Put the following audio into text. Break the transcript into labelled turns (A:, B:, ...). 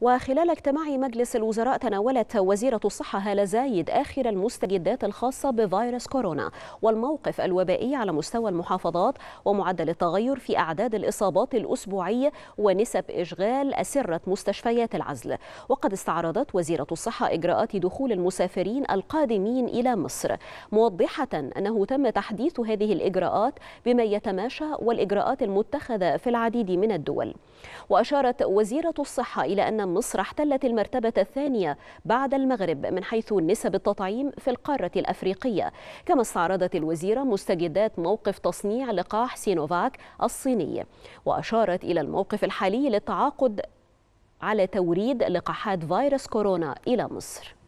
A: وخلال اجتماع مجلس الوزراء تناولت وزيرة الصحة هالة زايد آخر المستجدات الخاصة بفيروس كورونا والموقف الوبائي على مستوى المحافظات ومعدل التغير في أعداد الإصابات الأسبوعية ونسب إشغال أسرة مستشفيات العزل وقد استعرضت وزيرة الصحة إجراءات دخول المسافرين القادمين إلى مصر موضحة أنه تم تحديث هذه الإجراءات بما يتماشى والإجراءات المتخذة في العديد من الدول وأشارت وزيرة الصحة إلى أن مصر احتلت المرتبة الثانية بعد المغرب من حيث نسب التطعيم في القارة الأفريقية كما استعرضت الوزيرة مستجدات موقف تصنيع لقاح سينوفاك الصيني وأشارت إلى الموقف الحالي للتعاقد على توريد لقاحات فيروس كورونا إلى مصر